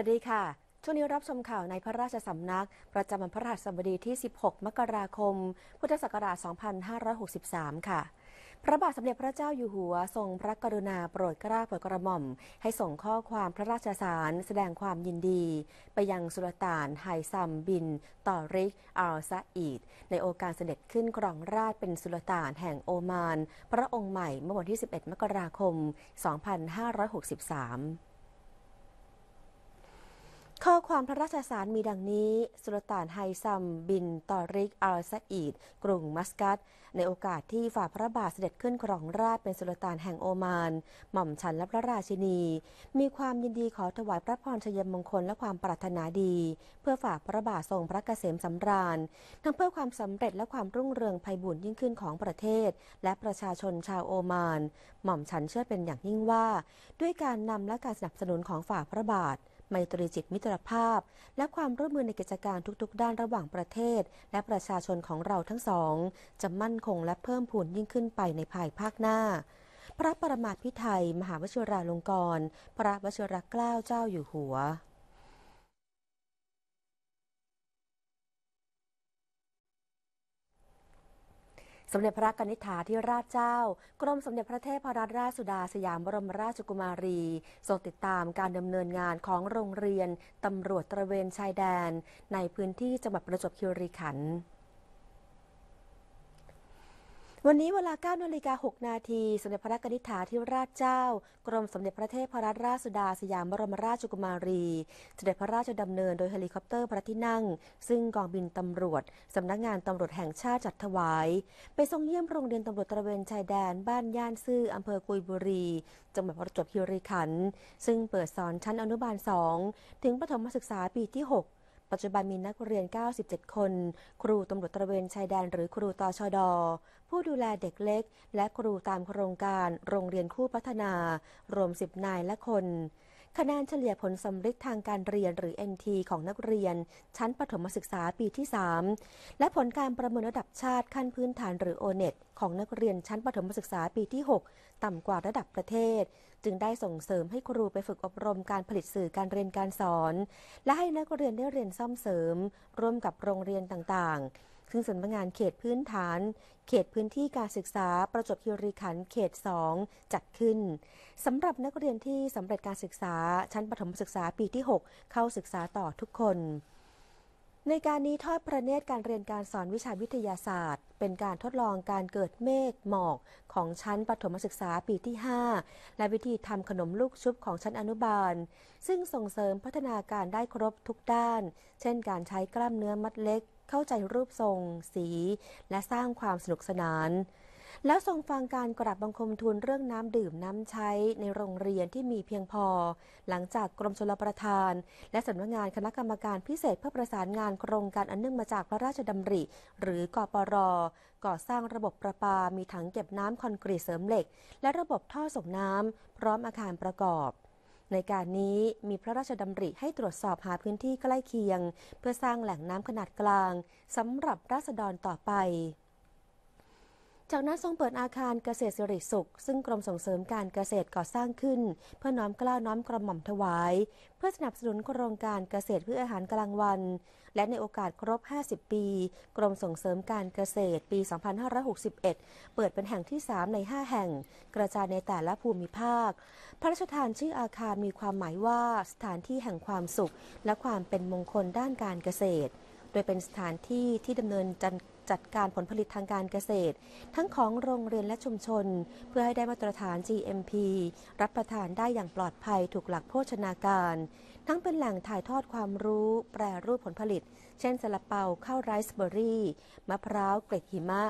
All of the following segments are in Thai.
วัสดีค่ะ ช่วงนี้รับชมข่าวในพระราชสำนัก ประจำวันพระราชบดีที่ 16 มกราคม พุทธศักราช 2563 ค่ะ พระบาทสมเด็จพระเจ้าอยู่หัวทรงพระกรุณาโปรดเกล้าโปรดกระหม่อม ให้ส่งข้อความพระราชสารแสดงความยินดี ไปยังสุลต่านไฮซัมบินต่อริกอัลซาอีด ในโอกาสเสด็จขึ้นครองราชเป็นสุลต่านแห่งโอมาน พระองค์ใหม่เมื่อวันที่ 11 มกราคม 2563ข้อความพระราชสารมีดังนี้ สุลต่านไฮซัมบินตอริกอัลซาอีดกรุงมัสกัตในโอกาสที่ฝ่าพระบาทเสด็จขึ้นครองราชเป็นสุลต่านแห่งโอมาน หม่อมฉันและพระราชินี มีความยินดีขอถวายพระพรชัยมงคลและความปรารถนาดี เพื่อฝ่าพระบาททรงพระเกษมสำราญ ทั้งเพื่อความสำเร็จและความรุ่งเรืองไพบุญยิ่งขึ้นของประเทศ และประชาชนชาวโอมาน หม่อมฉันเชื่อเป็นอย่างยิ่งว่า ด้วยการนำและการสนับสนุนของฝ่าพระบาทไมตรีจิตมิตรภาพ และความร่วมมือในกิจการทุกๆด้านระหว่างประเทศ และประชาชนของเราทั้งสอง จะมั่นคงและเพิ่มพูนยิ่งขึ้นไปในภายภาคหน้า พระประมาพิไทยมหาวชิราลงกรณ์พระวชิรเกล้าเจ้าอยู่หัวสมเด็จพระกนิษฐาธิราชเจ้า กรมสมเด็จพระเทพรัตนราชสุดาสยามบรมราชกุมารีทรงติดตามการดำเนินงานของโรงเรียนตำรวจตระเวนชายแดน ในพื้นที่จังหวัดประจวบคีรีขันธ์วันนี้เวลา9นาฬิกา6นาทีสมเด็จพระกนิษฐาีิราชเจ้า กรมสมเด็จพระเทพรัตนราชสุดาสยามบรมราชกุมารี เสด็จพระราชดำเนินโดยเฮลิคอปเตอร์พระที่นั่ง ซึ่งกองบินตำรวจ สำนักงานตำรวจแห่งชาติจัดถวาย ไปทรงเยี่ยมโรงเรียนตำรวจตระเวนชายแดน บ้านย่านซื่ออำเภอกุยบุรีจังหวัดประจวบคีรีขันธ์ซึ่งเปิดสอนชั้นอนุบาล 2 ถึงประถมศึกษาปีที่ 6ปัจจุบันมีนักเรียน 97 คน ครูตำรวจตระเวนชายแดนหรือครูตอชดอ ผู้ดูแลเด็กเล็ก และครูตามโครงการโรงเรียนคู่พัฒนา รวม 10 นายและคนคะแนนเฉลี่ยผลสำเร็จทางการเรียน หรือ NT ของนักเรียน ชั้นประถมศึกษาปีที่ 3 และผลการประเมินระดับชาติขั้นพื้นฐานหรือ ONET ของนักเรียนชั้นประถมศึกษาปีที่ 6 ต่ำกว่าระดับประเทศ จึงได้ส่งเสริมให้ครูไปฝึกอบรมการผลิตสื่อการเรียนการสอน และให้นักเรียนได้เรียนซ่อมเสริมร่วมกับโรงเรียนต่างๆซึ่งสำนักงานเขตพื้นฐาน เขตพื้นที่การศึกษาประจวบคีรีขันธ์เขต 2จัดขึ้นสำหรับนักเรียนที่สำเร็จการศึกษาชั้นประถมศึกษาปีที่ 6 เข้าศึกษาต่อทุกคน ในการนี้ทอดพระเนตรการเรียนการสอนวิชาวิทยาศาสตร์ เป็นการทดลองการเกิดเมฆหมอกของชั้นประถมศึกษาปีที่ 5 และวิธีทำขนมลูกชุบของชั้นอนุบาล ซึ่งส่งเสริมพัฒนาการได้ครบทุกด้าน เช่น การใช้กล้ามเนื้อมัดเล็กเข้าใจรูปทรง สี และสร้างความสนุกสนาน แล้วทรงฟังการกราบบังคมทูลเรื่องน้ำดื่มน้ำใช้ในโรงเรียนที่มีเพียงพอ หลังจากกรมชลประทาน และสำนักงานคณะกรรมการพิเศษเพื่อประสานงานโครงการอันเนื่องมาจากพระราชดำริ หรือกอปร ก่อสร้างระบบประปา มีถังเก็บน้ำคอนกรีตเสริมเหล็ก และระบบท่อส่งน้ำพร้อมอาคารประกอบในการนี้มีพระราชดำริให้ตรวจสอบหาพื้นที่ใกล้เคียง เพื่อสร้างแหล่งน้ำขนาดกลางสำหรับราษฎรต่อไปจากนั้นทรงเปิดอาคารเกษตรสิริสุข ซึ่งกรมส่งเสริมการเกษตรก่อสร้างขึ้น เพื่อน้อมกล้าวน้อมกระหม่อมถวาย เพื่อสนับสนุนโครงการเกษตรเพื่ออาหารกลางวัน และในโอกาสครบ 50 ปี กรมส่งเสริมการเกษตร ปี 2561 เปิดเป็นแห่งที่ 3 ใน 5 แห่ง กระจายในแต่ละภูมิภาค พระราชทานชื่ออาคารมีความหมายว่าสถานที่แห่งความสุข และความเป็นมงคลด้านการเกษตรดยเป็นสถานที่ที่ดำเนินจัดจัดการผลผลิตทางการเกษตร ทั้งของโรงเรียนและชุมชน เพื่อให้ได้มาตรฐาน GMP รับประทานได้อย่างปลอดภัยถูกหลักโภชนาการ ทั้งเป็นแหล่งถ่ายทอดความรู้แปรรูปผลผลิต เช่นสลลบเปาข้าวไรซ์เบอร์รี่ มะพร้าวเกล็ดหิมะ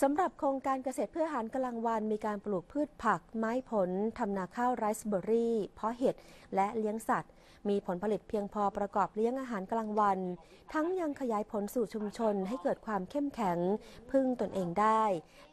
สำหรับโครงการเกษตรเพื่ออาหารกลางวัน มีการปลูกพืชผักไม้ผลทำนาข้าวไรซ์เบอร์รี่เพาะเห็ดและเลี้ยงสัตว์มีผลผลิตเพียงพอประกอบเลี้ยงอาหารกลางวัน ทั้งยังขยายผลสู่ชุมชนให้เกิดความเข้มแข็ง พึ่งตนเองได้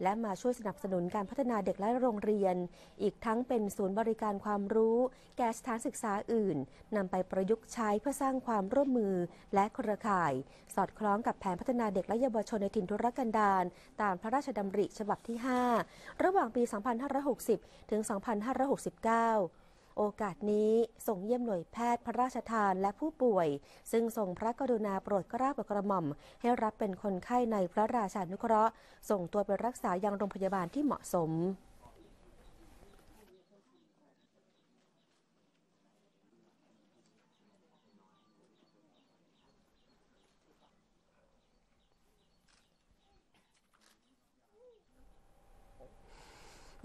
และมาช่วยสนับสนุนการพัฒนาเด็กและโรงเรียน อีกทั้งเป็นศูนย์บริการความรู้ แก่สถานศึกษาอื่นนำไปประยุกต์ใช้เพื่อสร้างความร่วมมือและเครือข่าย สอดคล้องกับแผนพัฒนาเด็กและเยาวชนในถิ่นทุรกันดารตามพระราชดำริฉบับที่ 5 ระหว่างปี 2560 ถึง 2569โอกาสนี้ส่งเยี่ยมหน่วยแพทย์พระราชทานและผู้ป่วย ซึ่งทรงพระกรุณาโปรดกราบกระหม่อม ให้รับเป็นคนไข้ในพระราชานุเคราะห์ ส่งตัวไปรักษายังโรงพยาบาลที่เหมาะสม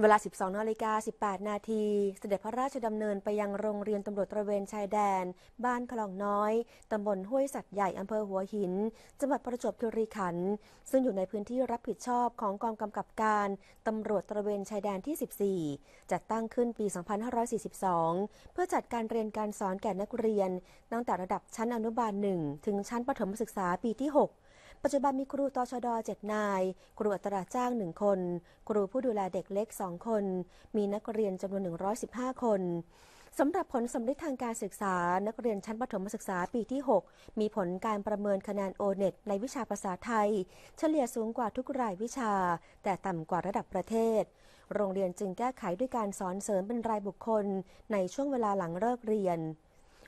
เวลา 12นาฬิกา18 นาที เสด็จพระราชดำเนินไปยังโรงเรียนตำรวจตระเวนชายแดน บ้านคลองน้อย ตำบลห้วยสัตว์ใหญ่ อำเภอหัวหิน จังหวัดประจวบคีรีขันธ์ ซึ่งอยู่ในพื้นที่รับผิดชอบของกองกำกับการตำรวจตระเวนชายแดนที่ 14 จัดตั้งขึ้นปี 2542 เพื่อจัดการเรียนการสอนแก่นักเรียนตั้งแต่ระดับชั้นอนุบาล 1 ถึงชั้นประถมศึกษาปีที่ 6ปัจจุบันมีครูตชด7นาย ครูอัตราจ้าง 1 คน ครูผู้ดูแลเด็กเล็ก 2 คน มีนักเรียนจำนวน 115 คน สำหรับผลสำเร็ิทางการศึกษา นักเรียนชั้นประถมศึกษาปีที่ 6 มีผลการประเมินคะแนนโอเน็ตในวิชาภาษาไทย เฉลี่ยสูงกว่าทุกรายวิชา แต่ต่ำกว่าระดับประเทศ โรงเรียนจึงแก้ไขด้วยการสอนเสริมเป็นรายบุคคลในช่วงเวลาหลังเลิกเรียน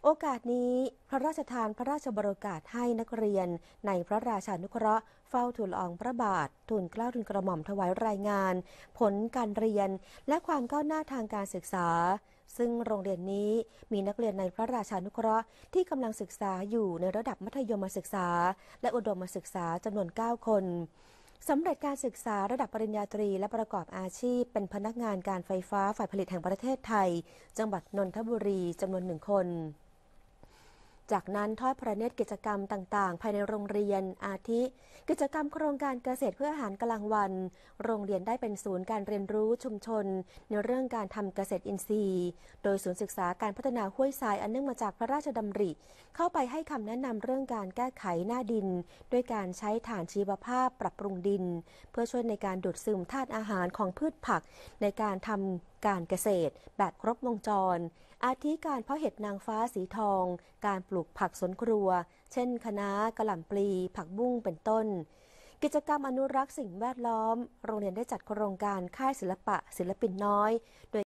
โอกาสนี้พระราชทานพระราชบรกาศให้นักเรียนในพระราชานุเคราะห์ เฝ้าทูลอองพระบาททูลเกล้าทูลกระหม่อมถวายรายงาน ผลการเรียนและความก้าวหน้าทางการศึกษา ซึ่งโรงเรียนนี้มีนักเรียนในพระราชานุเคราะห์ ที่กำลังศึกษาอยู่ในระดับมัธยมศึกษา และอุดมศึกษาจำนวน 9 คนสำเร็จการศึกษาระดับปริญญาตรีและประกอบอาชีพเป็นพนักงานการไฟฟ้าฝ่ายผลิตแห่งประเทศไทย จังหวัดนนทบุรีจำนวนหนึ่งคนจากนั้นทอดพระเนตรกิจกรรมต่างๆ ภายในโรงเรียนอาทิ กิจกรรมโครงการเกษตรเพื่ออาหารกลางวัน โรงเรียนได้เป็นศูนย์การเรียนรู้ชุมชนในเรื่องการทำเกษตรอินทรีย์ โดยศูนย์ศึกษาการพัฒนาห้วยทรายอันเนื่องมาจากพระราชดำริ เข้าไปให้คำแนะนำเรื่องการแก้ไขหน้าดิน ด้วยการใช้ฐานชีวภาพปรับปรุงดิน เพื่อช่วยในการดูดซึมธาตุอาหารของพืชผัก ในการทำการเกษตร แบบครบวงจรอาทิการเพาะเห็ดนางฟ้าสีทอง การปลูกผักสวนครัว เช่น คะน้ากระหล่ำปลี ผักบุ้งเป็นต้น กิจกรรมอนุรักษ์สิ่งแวดล้อม โรงเรียนได้จัดโครงการค่ายศิลปะศิลปินน้อย โดย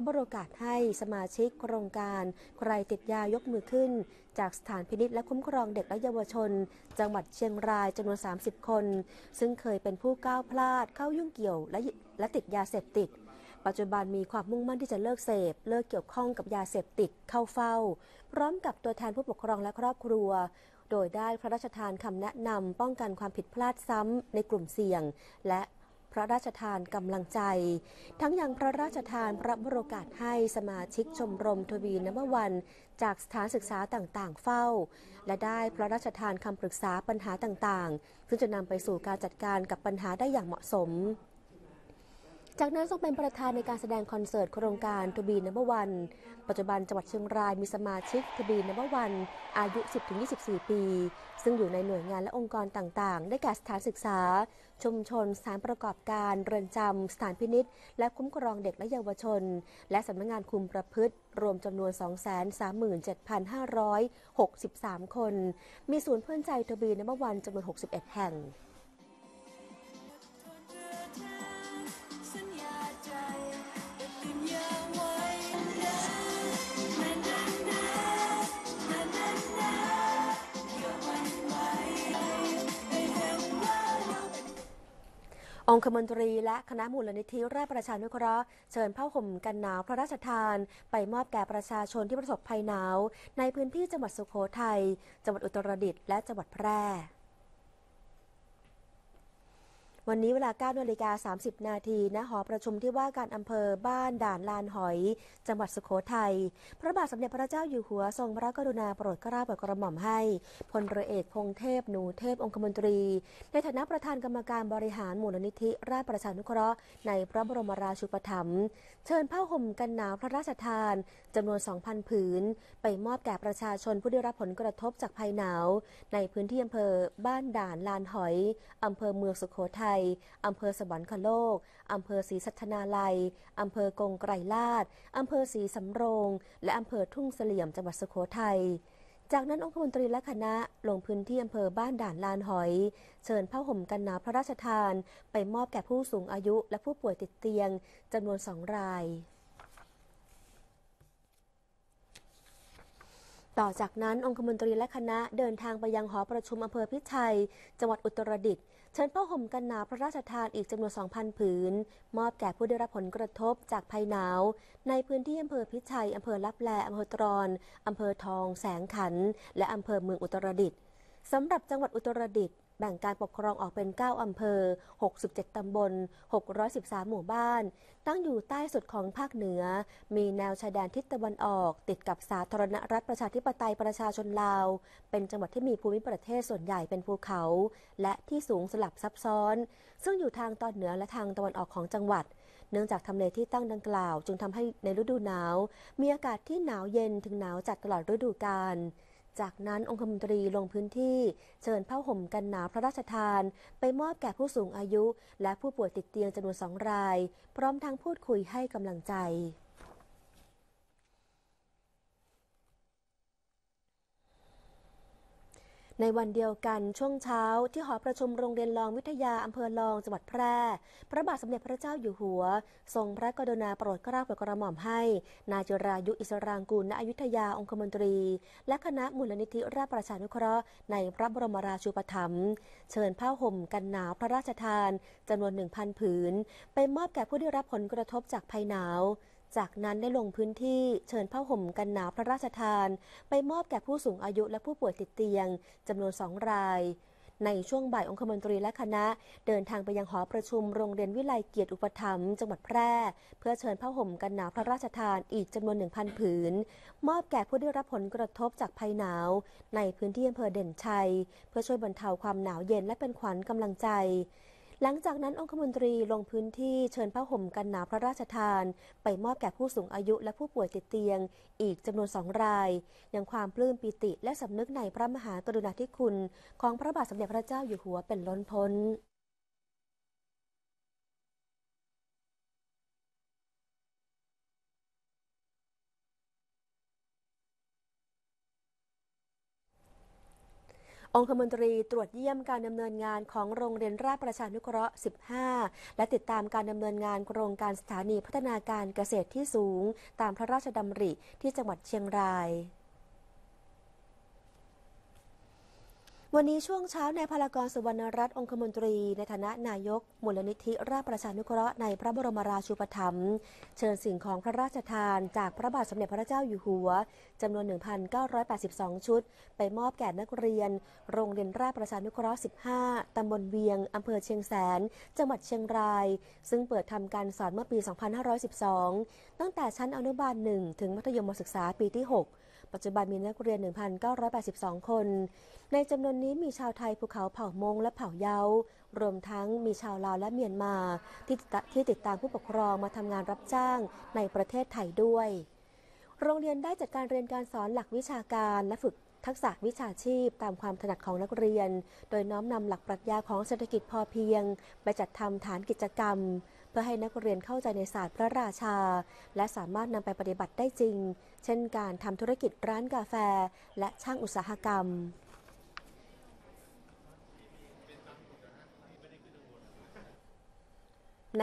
ระบรโกาศให้สมาชิกโครงการ ใครติดยายกมือขึ้นจากสถานพินิษและคุ้มครองเด็กและเยาวชนจังหวัดเชียงรายจำนวน 30 คนซึ่งเคยเป็นผู้ก้าวพลาด เข้ายุ่งเกี่ยวและและติดยาเสพติด ปัจจุบันมีความมุ่งมั่นที่จะเลิกเสพ เลิกเกี่ยวข้องกับยาเสพติดเข้าเฝ้า พร้อมกับตัวแทนผู้ปกครองและครอบครัว โดยได้พระราชทานคำแนะนำป้องกันความผิดพลาดซ้ำในกลุ่มเสี่ยง และพระราชทานกำลังใจ ทั้งยังพระราชทานพระบรโกาศให้สมาชิกชมรมทวีน้ำวัน จากสถานศึกษาต่างๆ เฝ้า และได้พระราชทานคำปรึกษาปัญหาต่าง ๆ ซึ่งจะนำไปสู่การจัดการกับปัญหาได้อย่างเหมาะสมจากนั้นทรงเป็นประธานในการแสดงคอนเสิร์ตโครงการ ทบีนัมเบอร์วัน ปัจจุบันจังหวัดเชียงรายมีสมาชิกทบีนัมเบอร์วัน อายุ 10-24 ปี ซึ่งอยู่ในหน่วยงานและองค์กรต่างๆ ได้แก่สถานศึกษา ชุมชนสถานประกอบการ เรือนจำสถานพินิษและคุ้มครองเด็กและเยาวชน และสำนักงงานคุมประพฤติรวมจำนวน 237,563 คน มีศูนย์เพื่อนใจทบีนัมเบอร์วันจำนวน 61 แห่ง t n u องคมนตรีและคณะมูลนิธิราชประชานุเคราะห์เชิญผ้าห่มกันหนาวพระราชทาน ไปมอบแก่ประชาชนที่ประสบภัยหนาว ในพื้นที่จังหวัดสุโขทัย จังหวัดอุตรดิตถ์และจังหวัดแพร่วันนี้เวลา9นาฬิกา 30 นาทีณหอประชุมที่ว่าการอำเภอบ้านด่าน ลานหอย จังหวัดสุโขทัยพระบาทสมเด็จพระเจ้าอยู่หัวทรงพระกรุณาโปรดเกล้าโปรดกระหม่อมให้ พลเรือเอกพงเทพหนูเทพองคมนตรี ในฐานะประธานกรรมการบริหารมูลนิธิ ราชประชานุเคราะห์ในพระบรมราชูปถัมภ์เชิญผ้าห่มกันหนาวพระราชทานจำนวน2,000ผืนไปมอบแก่ประชาชนผู้ได้รับผลกระทบจากภัยหนาวในพื้นที่อำเภอบ้านด่านลานหอยอำเภอเมืองสุโขทัยยอำเภอสวรรคโลก อำเภอศรีสัทนาลัยอำเภอกงไกรลาดอำเภอศรีสำโรง และ อำเภอทุ่งเสลี่ยมจังหวัดสุโขทัย จากนั้น องคมนตรีและคณะลงพื้นที่อำเภอบ้านด่านลานหอย เชิญผ้าห่มกันหนาวพระราชทาน ไปมอบแก่ผู้สูงอายุ และผู้ป่วยติดเตียงจำนวนสองราย ต่อจากนั้น องคมนตรีและคณะเดินทางไปยังหอประชุมอำเภอพิชัย จังหวัดอุตรดิตถ์เชิญผ้าห่มกันหนาวพระราชทานอีกจำนวน2,000ผืน มอบแก่ผู้ได้รับผลกระทบจากภัยหนาว ในพื้นที่อำเภอพิชัย อำเภอลับแลอำเภอตรอน อำเภอทอง แสงขัน และอำเภอเมืองอุตรดิตถ์สำหรับจังหวัดอุตรดิตถ์แบ่งการปกครองออกเป็น 9 อำเภอ 67 ตำบล 613 หมู่บ้าน ตั้งอยู่ใต้สุดของภาคเหนือ มีแนวชายแดนทิศตะวันออก ติดกับสาธารณรัฐประชาธิปไตยประชาชนลาว เป็นจังหวัดที่มีภูมิประเทศส่วนใหญ่เป็นภูเขา และที่สูงสลับซับซ้อน ซึ่งอยู่ทางตอนเหนือและทางตะวันออกของจังหวัด เนื่องจากทำเลที่ตั้งดังกล่าว จึงทำให้ในฤดูหนาว มีอากาศที่หนาวเย็นถึงหนาวจัดตลอดฤดูกาลจากนั้นองคมนตรีลงพื้นที่ เชิญผ้าห่มกันหนาวพระราชทาน ไปมอบแก่ผู้สูงอายุ และผู้ป่วยติดเตียงจำนวนสองราย พร้อมทั้งพูดคุยให้กำลังใจในวันเดียวกันช่วงเช้าที่หอประชุมโรงเรียนลองวิทยาอำเภอลองจังหวัดแพร่ พระบาทสมเด็จพระเจ้าอยู่หัวทรงพระกรุณาโปรดเกล้าโปรดกระหม่อมให้ นายจรายุอิสรางกูลณอยุธยาองคมนตรี และคณะมูลนิธิราชประชานุเคราะห์ในพระบรมราชูปถัมภ์เชิญผ้าห่ม กันหนาวพระราชทานจำนวนหนึ่งพันผืน ไปมอบแก่ผู้ได้รับผลกระทบจากภัยหนาวจากนั้นได้ลงพื้นที่เชิญผ้าห่มกันหนาวพระราชทาน ไปมอบแก่ผู้สูงอายุและผู้ป่วยติดเตียงจำนวนสองราย ในช่วงบ่ายองคมนตรีและคณะ เดินทางไปยังหอประชุมโรงเรียนวิไลเกียรติอุปถัมภ์จังหวัดแพร่ เพื่อเชิญผ้าห่มกันหนาวพระราชทาน อีกจำนวน1,000ผืนมอบแก่ผู้ได้รับผลกระทบจากภัยหนาวในพื้นที่อำเภอเด่นชัยเพื่อช่วยบรรเทาความหนาวเย็นและเป็นขวัญกำลังใจหลังจากนั้นองคมนตรีลงพื้นที่เชิญผ้าห่มกันหนาวพระราชทาน ไปมอบแก่ผู้สูงอายุและผู้ป่วยติดเตียง อีกจำนวนสองราย ยังความปลื้มปิติและสำนึกในพระมหากรุณาธิคุณ ของพระบาทสมเด็จพระเจ้าอยู่หัวเป็นล้นพ้นองคมนตรีตรวจเยี่ยมการดำเนินงานของโรงเรียนราชประชานุเคราะห์ 15 และติดตามการดำเนินงานโครงการสถานีพัฒนาการเกษตรที่สูงตามพระราชดำริที่จังหวัดเชียงรายวันนี้ช่วงเช้าในายพลากรสุวรรณรัตน์องคมนตรี ในฐานะนายก มูลนิธิ ราชประชานุเคราะห์ในพระบรมราชูปถัมภ์เชิญสิ่งของพระราชทานจากพระบาทสมเด็จพระเจ้าอยู่หัวจำนวน 1,982 ชุด ไปมอบแก่นักเรียน โรงเรียนราชประชานุเคราะห์ 15ตำบลเวียงอำเภอเชียงแสนจังหวัดเชียงราย ซึ่งเปิดทำการสอนเมื่อปี 2512 ตั้งแต่ชั้นอนุบาล1ถึงมัธยมศึกษาปีที่ 6ปัจจุบันมีนักเรียน 1,982 คน ในจำนวนนี้มีชาวไทยภูเขาเผ่ามงและเผ่าเยารวมทั้งมีชาวลาวและเมียนมาที่ที่ติดตามผู้ปกครองมาทำงานรับจ้างในประเทศไทยด้วย โรงเรียนได้จัดการเรียนการสอนหลักวิชาการ และฝึกทักษะวิชาชีพตามความถนัดของนักเรียน โดยน้อมนำหลักปรัชญาของเศรษฐกิจพอเพียงไปจัดทำฐานกิจกรรมื่อให้นักเรียนเข้าใจในศาสตร์พระราชา และสามารถนำไปปฏิบัติได้จริง เช่นการทำธุรกิจร้านกาแฟ และช่างอุตสาหกรรม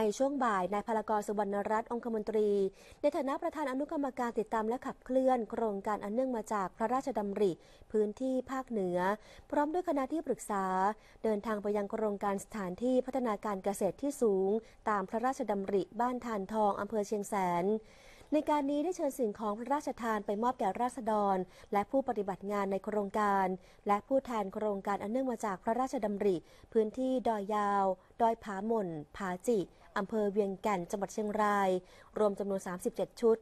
ในช่วงบ่าย นายพลกรสุวรรณรัตน์องคมนตรี ในฐานะประธานอนุกรรมการติดตามและขับเคลื่อน โครงการอันเนื่องมาจากพระราชดำริพื้นที่ภาคเหนือ พร้อมด้วยคณะที่ปรึกษา เดินทางไปยังโครงการสถานที่พัฒนาการเกษตรที่สูง ตามพระราชดำริบ้านทานทองอำเภอเชียงแสนในการนี้ได้เชิญสิ่งของพระราชทานไปมอบแก่ราษฎร และผู้ปฏิบัติงานในโครงการ และผู้แทนโครงการอันเนื่องมาจากพระราชดำริ พื้นที่ดอยยาว ดอยผาหม่นผาจิอำเภอเวียงแก่นจังหวัดเชียงราย รวมจำนวน 37 ชุด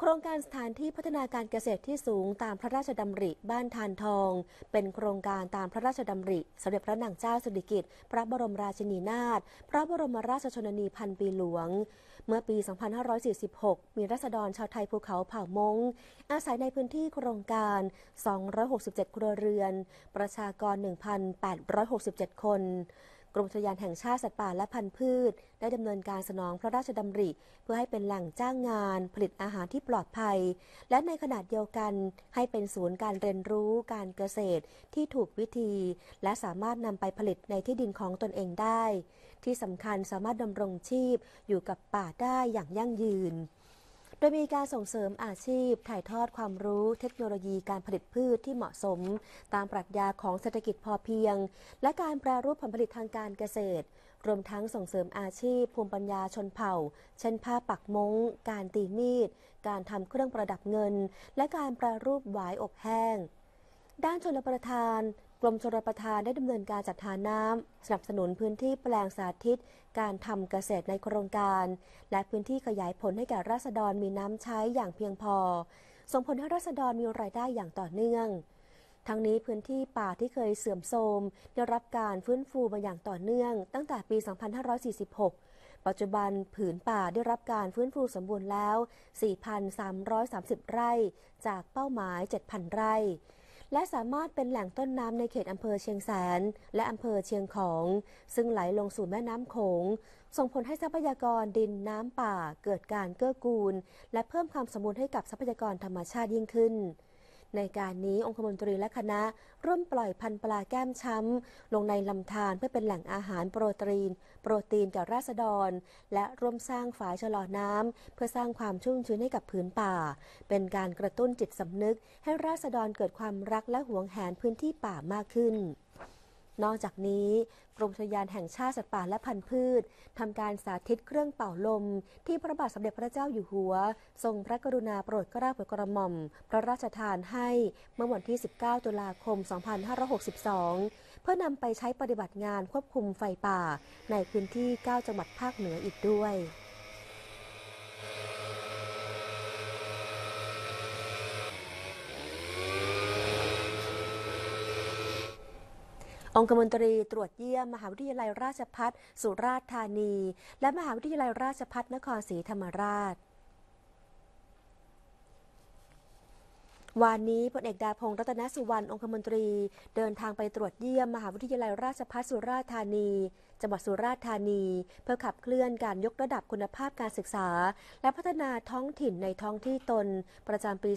โครงการสถานที่พัฒนาการเกษตรที่สูงตามพระราชดำริบ้านทานทอง เป็นโครงการตามพระราชดำริสมเด็จพระนางเจ้าสุริกิติ์พระบรมราชินีนาถพระบรมราชชนนีพันปีหลวง เมื่อปี 2546 มีรัษฎรชาวไทยภูเขาเผ่ามงอาศัยในพื้นที่โครงการ 267 ครัวเรือนประชากร 1,867 คนรมทยานแห่งชาติ สัตว์ป่าและพันธุ์พืชได้ดำเนินการสนองพระราชดำริ เพื่อให้เป็นแหล่งจ้างงาน ผลิตอาหารที่ปลอดภัย และในขนาดเดียวกันให้เป็นศูนย์การเรียนรู้การเกษตรที่ถูกวิธี และสามารถนำไปผลิตในที่ดินของตนเองได้ ที่สำคัญสามารถดำรงชีพอยู่กับป่าได้อย่างยั่งยืนโดยมีการส่งเสริมอาชีพ ถ่ายทอดความรู้เทคโนโลยีการผลิตพืชที่เหมาะสม ตามปรัชญาของเศรษฐกิจพอเพียง และการแปรรูปผลผลิตทางการเกษตร รวมทั้งส่งเสริมอาชีพภูมิปัญญาชนเผ่า เช่นผ้าปักมงการตีมีด การทำเครื่องประดับเงินและการแปรรูปหวายอบแห้ง ด้านชนประทานกรมชลประทานได้ดำเนินการจัดหาน้ำสนับสนุนพื้นที่แปลงสาธิต การทำเกษตรในโครงการ และพื้นที่ขยายผล ให้แก่ราษฎรมีน้ำใช้อย่างเพียงพอ ส่งผลให้ราษฎรมีรายได้อย่างต่อเนื่อง ทั้งนี้พื้นที่ป่าที่เคยเสื่อมโทรม ได้รับการฟื้นฟูมาอย่างต่อเนื่อง ตั้งแต่ปี 2546 ปัจจุบันผืนป่าได้รับการฟื้นฟูสมบูรณ์แล้ว 4,330 ไร่จากเป้าหมาย 7,000 ไร่และสามารถเป็นแหล่งต้นน้ำในเขตอำเภอเชียงแสน และอำเภอเชียงของ ซึ่งไหลลงสู่แม่น้ำโขง ส่งผลให้ทรัพยากรดินน้ำป่าเกิดการเกื้อกูล และเพิ่มความสมบูรณ์ให้กับทรัพยากรธรรมชาติยิ่งขึ้นในการนี้องคมนตรีและคณะ ร่วมปล่อยพันธุ์ปลาแก้มช้ำลงในลำธารเพื่อเป็นแหล่งอาหารโปรตีน โปรตีนแก่ราษฎร และร่วมสร้างฝายชะลอน้ำเพื่อสร้างความชุ่มชื้นให้กับพื้นป่า เป็นการกระตุ้นจิตสำนึก ให้ราษฎรเกิดความรักและหวงแหนพื้นที่ป่ามากขึ้นนอกจากนี้กรมอุทยานแห่งชาติสัตว์ป่าและพันธุ์พืชทำการสาธิตเครื่องเป่าลม ที่พระบาทสมเด็จพระเจ้าอยู่หัว ทรงพระกรุณาโปรดเกล้าโปรดกระหม่อม พระราชทานให้เมื่อวันที่ 19 ตุลาคม 2562 เพื่อนำไปใช้ปฏิบัติงานควบคุมไฟป่าในพื้นที่ 9 จังหวัดภาคเหนืออีกด้วยองคมนตรีตรวจเยี่ยมมหาวิทยาลัยราชพัฒสุราษฎร์ธานี และมหาวิทยาลัยราชพัฒนครศรีธรรมราชวานนี้พลเอกดาพงศ์รัตนสุวรรณองคมนตรีเดินทางไปตรวจเยี่ยม มหาวิทยาลัยราชพัฒสุราษฎร์ธานีจังหวัดสุราษฎร์ธานี เพื่อขับเคลื่อนการยกระดับคุณภาพการศึกษา และพัฒนาท้องถิ่นในท้องที่ตนประจำปี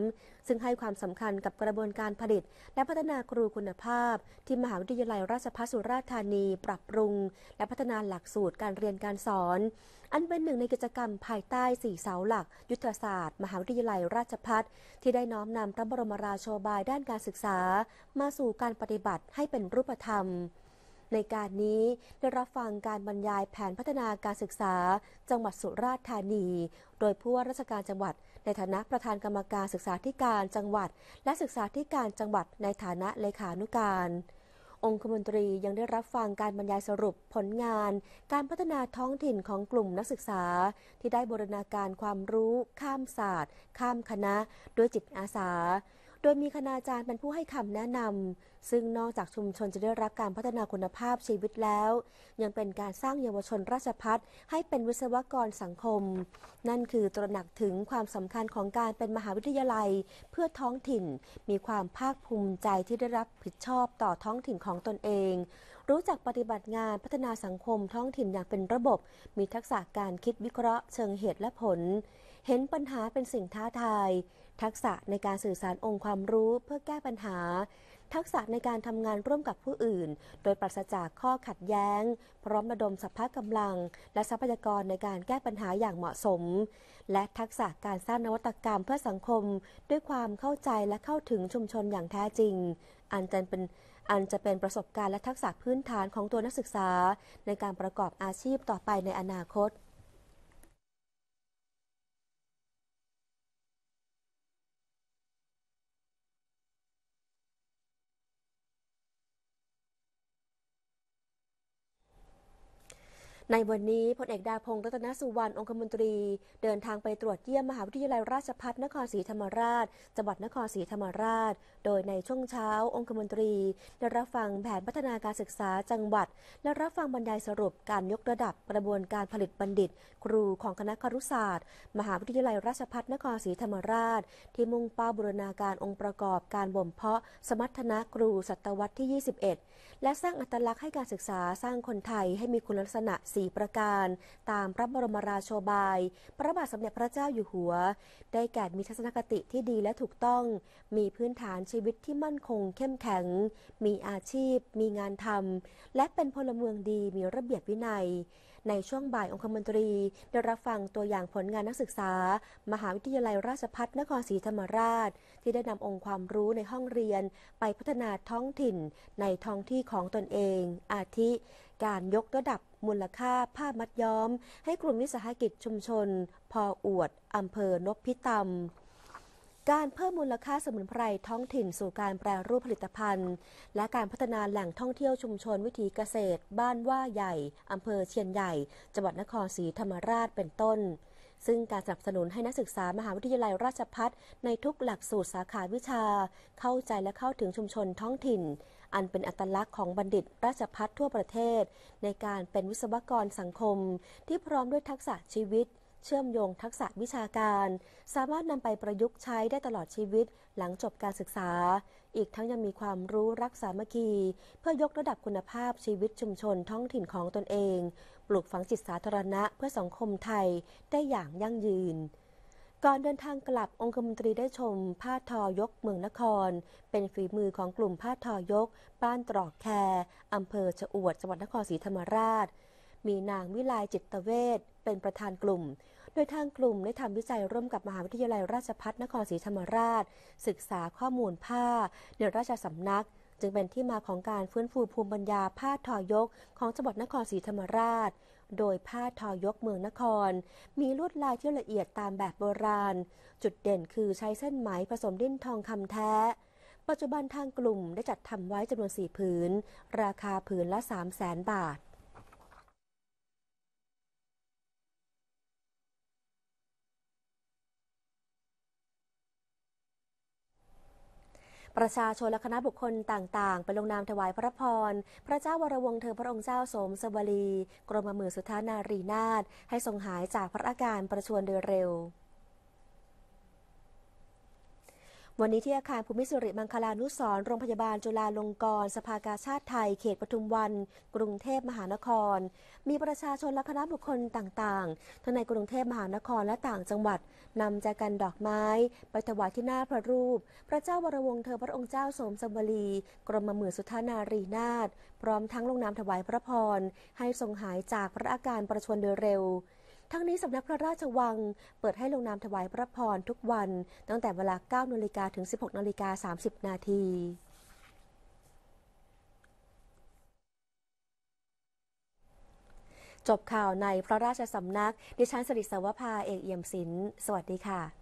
2563 ซึ่งให้ความสำคัญกับกระบวนการผลิต และพัฒนาครูคุณภาพที่มหาวิทยาลัยราชภัฏสุราษฎร์ธานีปรับปรุงและพัฒนาหลักสูตรการเรียนการสอน อันเป็นหนึ่งในกิจกรรมภายใต้สี่เสาหลักยุทธศาสตร์ มหาวิทยาลัยราชภัฏ ที่ได้น้อมนำพระบรมราโชบายด้านการศึกษา มาสู่การปฏิบัติให้เป็นรูปธรรมในการนี้ได้รับฟังการบรรยายแผนพัฒนาการศึกษา จังหวัดสุราษฎร์ธานี โดยผู้ว่าราชการจังหวัด ในฐานะประธานกรรมการศึกษาธิการจังหวัด และศึกษาธิการจังหวัดในฐานะเลขานุการ องคมนตรียังได้รับฟังการบรรยายสรุปผลงาน การพัฒนาท้องถิ่นของกลุ่มนักศึกษา ที่ได้บูรณาการความรู้ข้ามศาสตร์ข้ามคณะ ด้วยจิตอาสาโดยมีคณาจารย์เป็นผู้ให้คำแนะนำ ซึ่งนอกจากชุมชนจะได้รับการพัฒนาคุณภาพชีวิตแล้ว ยังเป็นการสร้างเยาวชนราชพัฒให้เป็นวิศวกรสังคม นั่นคือตระหนักถึงความสำคัญของการเป็นมหาวิทยาลัย เพื่อท้องถิ่น มีความภาคภูมิใจที่ได้รับผิดชอบต่อท้องถิ่นของตนเอง รู้จักปฏิบัติงานพัฒนาสังคม ท้องถิ่นอย่างเป็นระบบ มีทักษะการคิดวิเคราะห์เชิงเหตุและผล เห็นปัญหาเป็นสิ่งท้าทายทักษะในการสื่อสารองค์ความรู้เพื่อแก้ปัญหา ทักษะในการทำงานร่วมกับผู้อื่น โดยปราศจากข้อขัดแย้ง พร้อมระดมสัพพะกำลัง และทรัพยากรในการแก้ปัญหาอย่างเหมาะสม และทักษะการสร้างนวัตกรรมเพื่อสังคม ด้วยความเข้าใจและเข้าถึงชุมชนอย่างแท้จริง อันจะเป็นอันจะเป็นประสบการณ์และทักษะพื้นฐานของตัวนักศึกษา ในการประกอบอาชีพต่อไปในอนาคตในวันนี้พลเอกดาพงศ์รัตนสุวรรณองคมนตรีเดินทางไปตรวจเยี่ยมมหาวิทยาลัยราชภัฏนครศรีธรรมราช จังหวัดนครศรีธรรมราช โดยในช่วงเช้าองคมนตรีได้รับฟังแผนพัฒนาการศึกษาจังหวัด และรับฟังบรรยายสรุปการยกระดับกระบวนการผลิตบัณฑิตครูของคณะครุศาสตร์ มหาวิทยาลัยราชภัฏนครศรีธรรมราช ที่มุ่งเป้าบูรณาการองค์ประกอบการบ่มเพาะ สมรรถนะครู ศตวรรษที่ 21และสร้างอัตลักษณ์ให้การศึกษาสร้างคนไทยให้มีคุณลักษณะ 4 ประการ ตามพระบรมราโชบายพระบาทสมเด็จพระเจ้าอยู่หัว ได้แก่มีทัศนคติที่ดีและถูกต้อง มีพื้นฐานชีวิตที่มั่นคงเข้มแข็ง มีอาชีพ มีงานทำและเป็นพลเมืองดีมีระเบียบวินัยในช่วงบ่ายองคมนตรีได้รับฟังตัวอย่างผลงานนักศึกษา มหาวิทยาลัยราชพัฒนครศรีธรรมราช ที่ได้นำองค์ความรู้ในห้องเรียน ไปพัฒนาท้องถิ่น ในท้องที่ของตนเอง อาทิ การยกระดับมูลค่าผ้ามัดย้อม ให้กลุ่มวิสาหกิจชุมชน พออวดอำเภอนพพิตำการเพิ่มมูลค่าสมุนไพรท้องถิ่นสู่การแปรรูปผลิตภัณฑ์ และการพัฒนาแหล่งท่องเที่ยวชุมชนวิถีเกษตร บ้านว่าใหญ่ อำเภอเชียนใหญ่จังหวัดนครศรีธรรมราชเป็นต้น ซึ่งการสนับสนุนให้นักศึกษามหาวิทยาลัยราชพัฒในทุกหลักสูตรสาขาวิชา เข้าใจและเข้าถึงชุมชนท้องถิ่น อันเป็นอัตลักษณ์ของบัณฑิตราชพัฒทั่วประเทศ ในการเป็นวิศวกรสังคม ที่พร้อมด้วยทักษะชีวิตเชื่อมโยงทักษะวิชาการสามารถนำไปประยุกต์ใช้ได้ตลอดชีวิตหลังจบการศึกษา อีกทั้งยังมีความรู้รักสามัคคีเพื่อยกระดับคุณภาพชีวิตชุมชนท้องถิ่นของตนเอง ปลูกฝังจิตสาธารณะเพื่อสังคมไทยได้อย่างยั่งยืน ก่อนเดินทางกลับองคมนตรีได้ชม ผ้าทอยกเมืองนคร เป็นฝีมือของกลุ่มผ้าทอยกบ้านตรอกแคร์อำเภอชะอวดจังหวัดนครศรีธรรมราชมีนางวิไลจิตเวชเป็นประธานกลุ่ม โดยทางกลุ่มได้ทำวิจัยร่วมกับมหาวิทยาลัยราชพัฒนครศรีธรรมราช ศึกษาข้อมูลผ้าในราชสำนัก จึงเป็นที่มาของการฟื้นฟูภูมิปัญญาผ้าทอยกของจังหวัดนครศรีธรรมราช โดยผ้าทอยกเมืองนคร มีลวดลายที่ละเอียดตามแบบโบราณ จุดเด่นคือใช้เส้นไหมผสมดิ้นทองคำแท้ ปัจจุบันทางกลุ่มได้จัดทำไว้จำนวน4ผืน ราคาผืนละ 3 0 0 0 0นบาทประชาชนและคณะบุคคลต่าง ๆ ไปลงนามถวายพระพร พระเจ้าวรวงเธอพระองค์เจ้าสมสวลี กรมมือสุธานารีนาถให้ทรงหายจากพระอาการประชวนโดยเร็ววันนี้ที่อาคาร ภูมิสุริมังคลานุสรโรงพยาบาลจุฬาลงกรณ์สภากาชาติไทยเขตปทุมวัน กรุงเทพมหานคร มีประชาชนและคณะบุคคลต่างๆ ทั้งในกรุงเทพมหานครและต่างจังหวัด นำแจกันดอกไม้ ไปถวายที่หน้าพระรูป พระเจ้าวรวงเธอพระองค์เจ้าสมสมบรี กรมหมือนสุธานารีนาถพร้อมทั้งลงนามถวายพระพรให้ทรงหายจากพระอาการประชวรโดยเร็วทั้งนี้สำนักพระราชวังเปิดให้ลงนามถวายพระพรทุกวันตั้งแต่เวลา 9นาฬิกาถึง 16นาฬิกา30นาทีจบข่าวในพระราชสำนักดิฉันสริสวภาเอกเอี่ยมศิลป์สวัสดีค่ะ